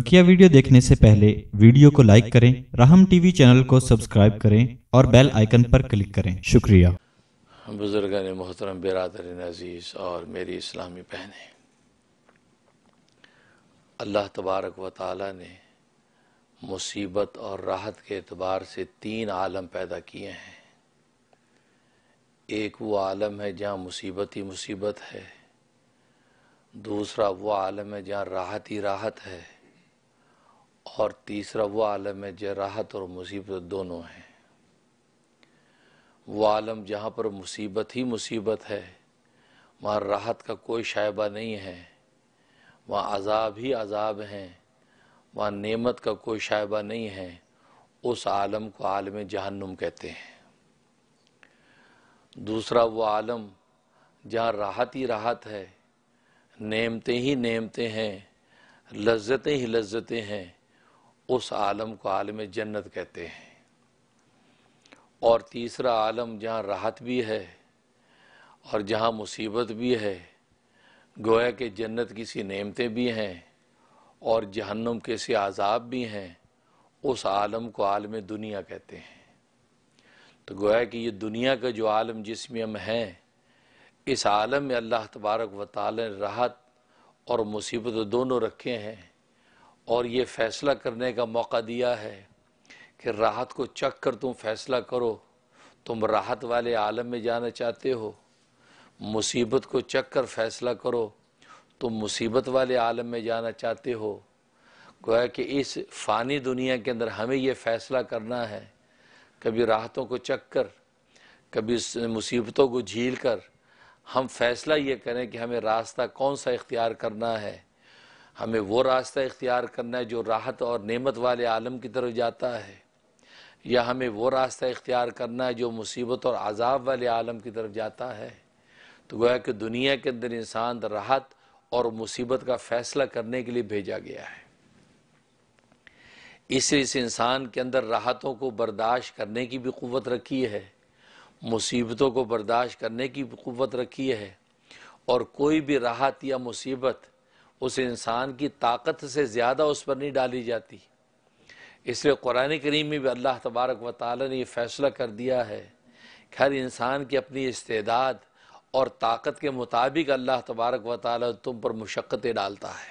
बकिया वीडियो देखने से पहले वीडियो को लाइक करें राहम टीवी चैनल को सब्सक्राइब करें और बेल आइकन पर क्लिक करें शुक्रिया बुजुर्ग ने मोहतरम बिरादर अजीज़ और मेरी इस्लामी बहने अल्लाह तबारक व ताली ने मुसीबत और राहत के अतबार से तीन आलम पैदा किए हैं एक वो आलम है जहाँ मुसीबत ही मुसीबत है दूसरा वो आलम है जहाँ राहत ही राहत है और तीसरा वो आलम है जो राहत और मुसीबत तो दोनों हैं वो आलम जहाँ पर मुसीबत ही मुसीबत है वहाँ राहत का कोई शायबा नहीं है वहाँ अजाब ही अजाब हैं वहाँ नेमत का कोई शायबा नहीं है उस आलम को आलम जहन्नुम कहते हैं दूसरा वो आलम जहाँ राहत ही राहत है नेमते ही नेमते हैं लज्जतें ही लज्जतें हैं उस आलम को आलम जन्नत कहते हैं और तीसरा आलम जहाँ राहत भी है और जहाँ मुसीबत भी है गोया के जन्नत की सी नेमतें भी हैं और जहन्नम के से आज़ाब भी हैं उस आलम को आलम दुनिया कहते हैं तो गोया कि ये दुनिया का जो आलम जिसमें हम हैं इस आलम में अल्लाह तबारक व ताल राहत और मुसीबत दोनों रखे हैं और ये फ़ैसला करने का मौका दिया है कि राहत को चख कर तुम फैसला करो तुम राहत वाले आलम में जाना चाहते हो मुसीबत को चख कर फैसला करो तुम मुसीबत वाले आलम में जाना चाहते हो गोया कि इस फ़ानी दुनिया के अंदर हमें यह फ़ैसला करना है कभी राहतों को चख कर कभी मुसीबतों को झील कर हम फैसला ये करें कि हमें रास्ता कौन सा इख्तियार करना है हमें वो रास्ता इख्तियार करना है जो राहत और नेमत वाले आलम की तरफ जाता है या हमें वो रास्ता इख्तियार करना है जो मुसीबत और आज़ाब वाले आलम की तरफ जाता है तो गोया कि दुनिया के अंदर इंसान राहत और मुसीबत का फ़ैसला करने के लिए भेजा गया है इसलिए इस इंसान के अंदर राहतों को बर्दाश्त करने की भी क़वत रखी है मुसीबतों को बर्दाश्त करने की भी क़वत रखी है और कोई भी राहत या मुसीबत उस इंसान की ताकत से ज़्यादा उस पर नहीं डाली जाती इसलिए कुरान करीम में भी अल्लाह तबारक व ताली ने यह फ़ैसला कर दिया है कि हर इंसान की अपनी इस्तेदाद और ताकत के मुताबिक अल्लाह तबारक व ताली तुम पर मुशक्क़तें डालता है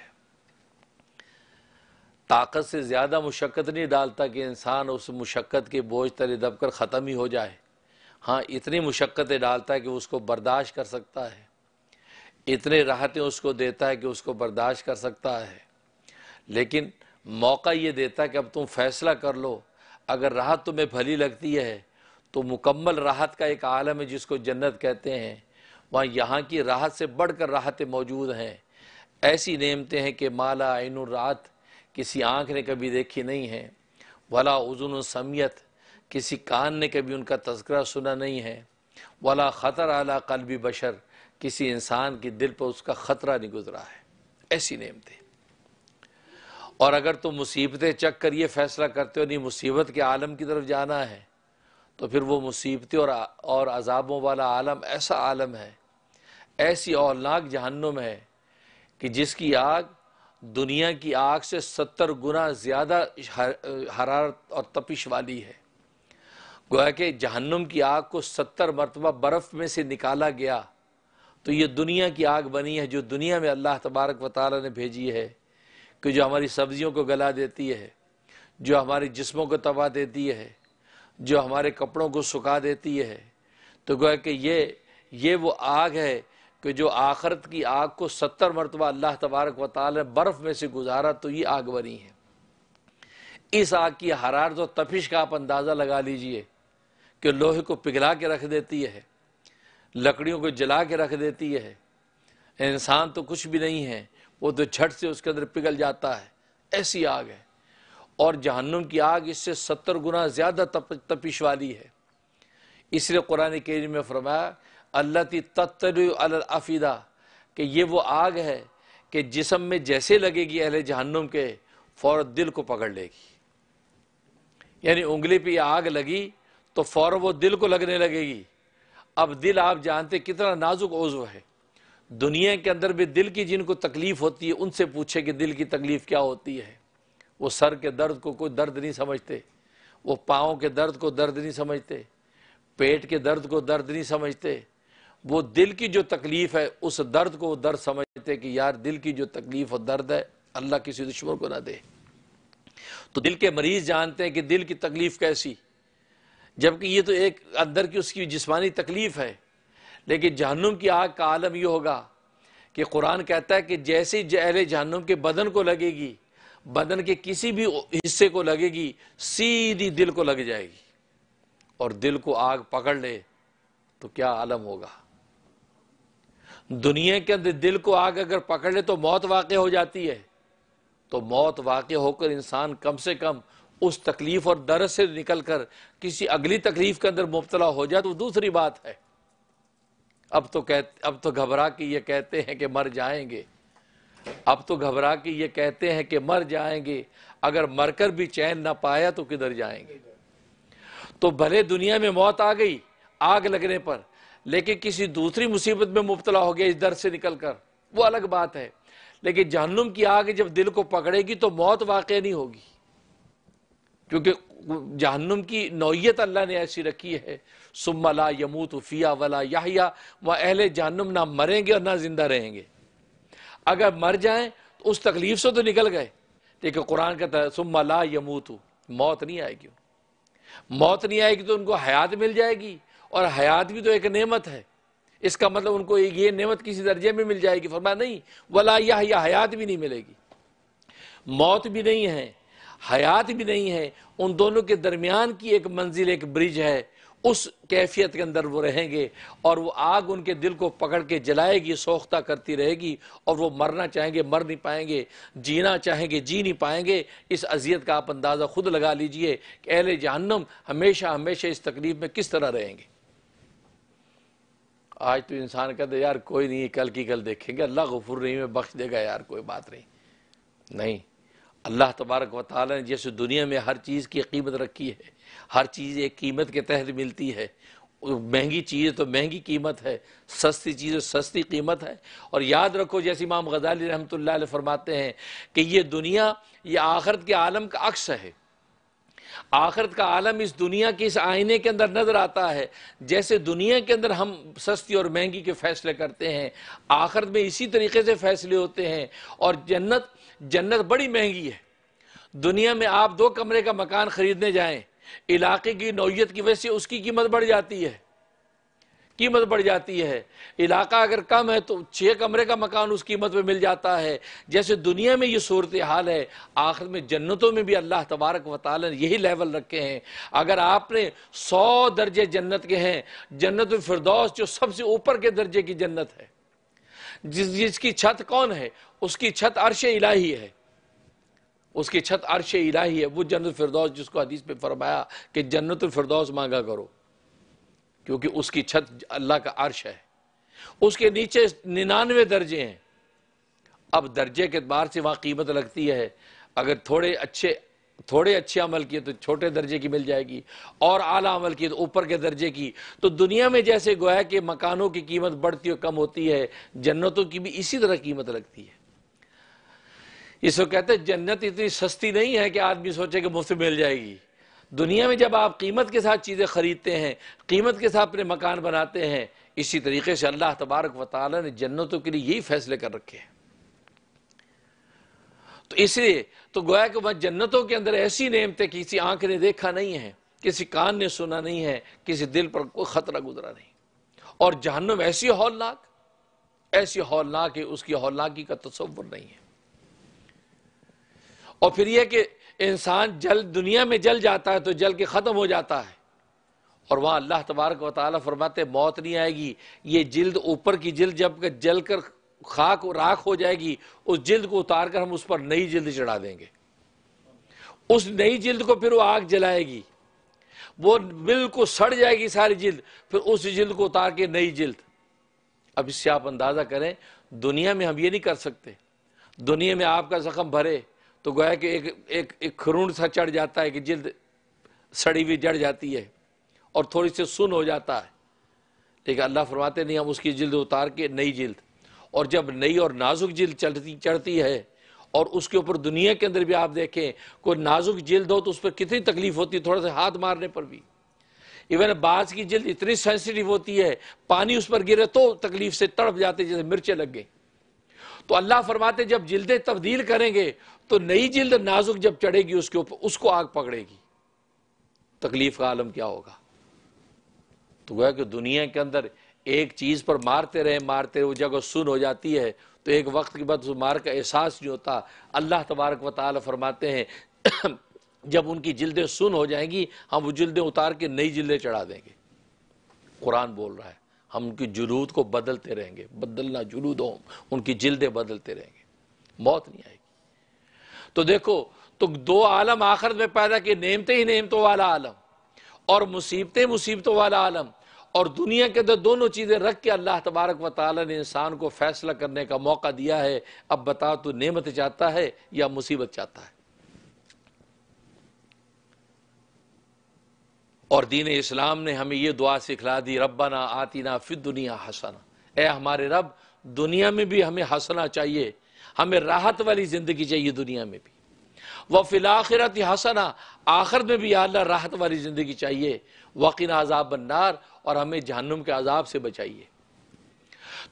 ताकत से ज़्यादा मुशक्क़त नहीं डालता कि इंसान उस मुशक्क़त के बोझ तले दबकर ख़त्म ही हो जाए हाँ इतनी मुशक्कतें डालता है कि उसको बर्दाश्त कर सकता है इतने राहतें उसको देता है कि उसको बर्दाश्त कर सकता है लेकिन मौका ये देता है कि अब तुम फैसला कर लो अगर राहत तुम्हें भली लगती है तो मुकम्मल राहत का एक आलम है जिसको जन्नत कहते हैं वहाँ यहाँ की राहत से बढ़ कर राहतें मौजूद हैं ऐसी नेमतें हैं कि माला आइन रात किसी आँख ने कभी देखी नहीं है वला उजुन समियत किसी कान ने कभी उनका तस्करा सुना नहीं है वाला ख़तर आला कलबी बशर किसी इंसान के दिल पर उसका ख़तरा नहीं गुजरा है ऐसी नेमतें और अगर तुम मुसीबतें चक कर ये फैसला करते हो नहीं मुसीबत के आलम की तरफ जाना है तो फिर वो मुसीबतें और और अजाबों वाला आलम ऐसा आलम है ऐसी औलनाक जहन्नुम है कि जिसकी आग दुनिया की आग से सत्तर गुना ज़्यादा हरारत और तपिश वाली है गोया कि जहन्नुम की आग को सत्तर मरतबा बर्फ़ में से निकाला गया तो ये दुनिया की आग बनी है जो दुनिया में अल्लाह तबारक व ताली ने भेजी है कि जो हमारी सब्जियों को गला देती है जो हमारे जिस्मों को तबाह देती है जो हमारे कपड़ों को सुखा देती है तो गोया कि ये ये वो आग है कि जो आखरत की आग को सत्तर मरतबा अल्लाह तबारक व ताल बर्फ़ में से गुजारा तो ये आग बनी है इस आग की हरारत और तपिश का आप अंदाज़ा लगा लीजिए कि लोहे को पिघला के रख देती है लकड़ियों को जला के रख देती है इंसान तो कुछ भी नहीं है वो तो झट से उसके अंदर पिघल जाता है ऐसी आग है और जहन्नुम की आग इससे सत्तर गुना ज़्यादा तप तपिश वाली है इसलिए कुरान करीम में फरमाया अल्लाह तत्तर अफीदा कि ये वो आग है कि जिसम में जैसे लगेगी अहल जहन्नुम के फ़ौर दिल को पकड़ लेगी यानी उंगली पे आग लगी तो फ़ौर वो दिल को लगने लगेगी अब दिल आप जानते कितना नाजुक ओजो है दुनिया के अंदर भी दिल की जिनको तकलीफ होती है उनसे पूछे कि दिल की तकलीफ क्या होती है वो सर के दर्द को कोई दर्द नहीं समझते वो पाँव के दर्द को दर्द नहीं समझते पेट के दर्द को दर्द नहीं समझते वो दिल की जो तकलीफ है उस दर्द को वो दर्द समझते कि यार दिल की जो तकलीफ और दर्द है अल्लाह किसी दुश्मन को ना दे तो दिल के मरीज जानते हैं कि दिल की तकलीफ कैसी जबकि ये तो एक अंदर की उसकी जिस्मानी तकलीफ़ है लेकिन जहन्नुम की आग का आलम यह होगा कि कुरान कहता है कि जैसे अहल जहन्नुम के बदन को लगेगी बदन के किसी भी हिस्से को लगेगी सीधी दिल को लग जाएगी और दिल को आग पकड़ ले तो क्या आलम होगा दुनिया के अंदर दिल को आग अगर पकड़ ले तो मौत वाक़ हो जाती है तो मौत वाक़ होकर इंसान कम से कम उस तकलीफ और दर से निकल कर किसी अगली तकलीफ के अंदर मुबतला हो जाए तो दूसरी बात है अब तो कह अब तो घबरा के ये कहते हैं कि मर जाएंगे अब तो घबरा के ये कहते हैं कि मर जाएंगे अगर मरकर भी चैन ना पाया तो किधर जाएंगे तो भले दुनिया में मौत आ गई आग लगने पर लेकिन किसी दूसरी मुसीबत में मुबतला हो गया इस दर से निकल कर वो अलग बात है लेकिन जहन्नुम की आग जब दिल को पकड़ेगी तो मौत वाकई नहीं होगी क्योंकि जहन्नुम की नौीयत अल्लाह ने ऐसी रखी है सुमला यमूत फ़िया वला याहिया वह अहले जहन्नुम ना मरेंगे और ना ज़िंदा रहेंगे अगर मर जाएं तो उस तकलीफ़ से तो निकल गए देखिए कुरान कहता है ला यमूत मौत नहीं आएगी मौत नहीं आएगी तो उनको हयात मिल जाएगी और हयात भी तो एक नेमत है इसका मतलब उनको ये नेमत किसी दर्जे में मिल जाएगी फरमा नहीं वला यह हयात भी नहीं मिलेगी मौत भी नहीं है हयात भी नहीं है उन दोनों के दरमियान की एक मंजिल एक ब्रिज है उस कैफियत के अंदर वो रहेंगे और वो आग उनके दिल को पकड़ के जलाएगी सोख्ता करती रहेगी और वो मरना चाहेंगे मर नहीं पाएंगे जीना चाहेंगे जी नहीं पाएंगे इस अजियत का आप अंदाज़ा खुद लगा लीजिए कि अहल जहन्नम हमेशा हमेशा इस तकलीफ में किस तरह रहेंगे आज तो इंसान कहते यार कोई नहीं कल की कल देखेंगे अल्लाह गफुर नहीं में बख्श देगा यार कोई बात नहीं नहीं अल्लाह तबारक वाल ने जैसे दुनिया में हर चीज़ की कीमत रखी है हर चीज़ एक कीमत के तहत मिलती है महंगी चीज़ तो महंगी कीमत है सस्ती चीज़ सस्ती कीमत है और याद रखो जैसे इमाम गजाली रहमत फरमाते हैं कि ये दुनिया ये आखरत के आलम का अक्स है आखरत का आलम इस दुनिया के इस आईने के अंदर नजर आता है जैसे दुनिया के अंदर हम सस्ती और महंगी के फैसले करते हैं आखरत में इसी तरीके से फैसले होते हैं और जन्नत जन्नत बड़ी महंगी है दुनिया में आप दो कमरे का मकान खरीदने जाएं इलाके की नौीयत की वजह से उसकी कीमत बढ़ जाती है कीमत बढ़ जाती है इलाका अगर कम है तो छः कमरे का मकान उस कीमत पे मिल जाता है जैसे दुनिया में ये सूरत हाल है आखिर में जन्नतों में भी अल्लाह तबारक वाल यही लेवल रखे हैं अगर आपने सौ दर्जे जन्नत के हैं जन्नत फिरदौस जो सबसे ऊपर के दर्जे की जन्नत है जिस जिसकी छत कौन है उसकी छत अरश इलाही है उसकी छत अरश इलाही है वो जन्नत फिरदौस जिसको हदीस पे फरमाया कि जन्नत फिरदौस मांगा करो क्योंकि उसकी छत अल्लाह का अर्श है उसके नीचे निन्यानवे दर्जे हैं अब दर्जे के अतबार से वहां कीमत लगती है अगर थोड़े अच्छे थोड़े अच्छे अमल किए तो छोटे दर्जे की मिल जाएगी और आला अमल किए तो ऊपर के दर्जे की तो दुनिया में जैसे गोया कि मकानों की कीमत बढ़ती और कम होती है जन्नतों की भी इसी तरह कीमत लगती है इसको कहते हैं जन्नत इतनी सस्ती नहीं है कि आदमी सोचे कि मुफ्त मिल जाएगी दुनिया में जब आप कीमत के साथ चीज़ें खरीदते हैं कीमत के साथ अपने मकान बनाते हैं इसी तरीके से अल्लाह तबारक वाली ने जन्नतों के लिए यही फैसले कर रखे हैं तो इसलिए तो गोया कि वह जन्नतों के अंदर ऐसी नेमतें किसी आंख ने देखा नहीं है किसी कान ने सुना नहीं है किसी दिल पर कोई खतरा गुजरा नहीं और जहनम ऐसी हौलनाक ऐसी हौलनाक है उसकी हौलनाकी का तस्वुर नहीं है और फिर यह कि इंसान जल दुनिया में जल जाता है तो जल के ख़त्म हो जाता है और वहां अल्लाह तबारक वाली फरमाते मौत नहीं आएगी ये जिल्द ऊपर की जिल्द जब जल कर खाक राख हो जाएगी उस जिल्द को उतार कर हम उस पर नई जिल्द चढ़ा देंगे उस नई जिल्द को फिर वो आग जलाएगी वो बिल्कुल सड़ जाएगी सारी जिल्द फिर उस जिल्द को उतार के नई जिल्द अब इससे आप अंदाज़ा करें दुनिया में हम ये नहीं कर सकते दुनिया में आपका जख्म भरे तो गोया कि एक एक एक खरूंड सा चढ़ जाता है कि जिल्द सड़ी हुई जड़ जाती है और थोड़ी सी सुन हो जाता है लेकिन अल्लाह फरमाते नहीं हम उसकी जिल्द उतार के नई जिल्द और जब नई और नाजुक जिल चढ़ती चढ़ती है और उसके ऊपर दुनिया के अंदर भी आप देखें कोई नाजुक जिल्द हो तो उस पर कितनी तकलीफ होती है थोड़ा सा हाथ मारने पर भी इवन बाज की जिल्द इतनी सेंसिटिव होती है पानी उस पर गिरे तो तकलीफ से तड़प जाते जैसे मिर्चें लग गए तो अल्लाह फरमाते जब जिल्दे तब्दील करेंगे तो नई जिल्द नाजुक जब चढ़ेगी उसके ऊपर उसको आग पकड़ेगी तकलीफ का आलम क्या होगा तो गोया कि दुनिया के अंदर एक चीज़ पर मारते रहे मारते रहे वो जगह सुन हो जाती है तो एक वक्त के बाद उस मार का एहसास नहीं होता अल्लाह तबारक वाल फरमाते हैं जब उनकी जिल्दें सुन हो जाएंगी हम वो जिल्दें उतार के नई जिल्दें चढ़ा देंगे कुरान बोल रहा है हम उनकी जुलूद को बदलते रहेंगे बदलना जुलूद हो उनकी जिल्दें बदलते रहेंगे मौत नहीं आएगी तो देखो तो दो आलम आखिर में पैदा किए नेमते ही नेमतों वाला आलम और मुसीबतें मुसीबतों वाला आलम और दुनिया के अंदर दोनों चीज़ें रख के अल्लाह तबारक व ताली ने इंसान को फैसला करने का मौका दिया है अब बता तो नेमत चाहता है या मुसीबत चाहता है और दीन इस्लाम ने हमें ये दुआ सिखला दी रबाना आतीना फिर दुनिया हसना ए हमारे रब दुनिया में भी हमें हंसना चाहिए हमें राहत वाली ज़िंदगी चाहिए दुनिया में भी व आखिरत हसना आखिर में भी अल्लाह राहत वाली ज़िंदगी चाहिए वकीन आजाब बन्नार और हमें जहनुम के अजाब से बचाइए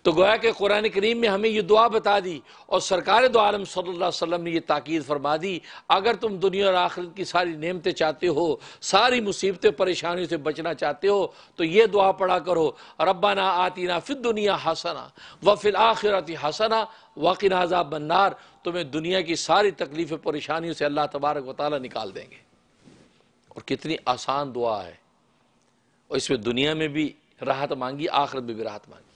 तो गोया के कुरान करीम में हमें ये दुआ बता दी और सरकार दो आलम सल्ला ने यह ताकीद फरमा दी अगर तुम दुनिया और आखिरत की सारी नियमतें चाहते हो सारी मुसीबतें परेशानियों से बचना चाहते हो तो ये दुआ पढ़ा करो रब्बाना आतीना फिर दुनिया हसना व फिर आखिरत हसना वाकिन आजाब बन्नार तुम्हें दुनिया की सारी तकलीफ़ परेशानियों से अल्लाह तबारक वाली निकाल देंगे और कितनी आसान दुआ है और इसमें दुनिया में भी राहत मांगी आखिरत में भी राहत मांगी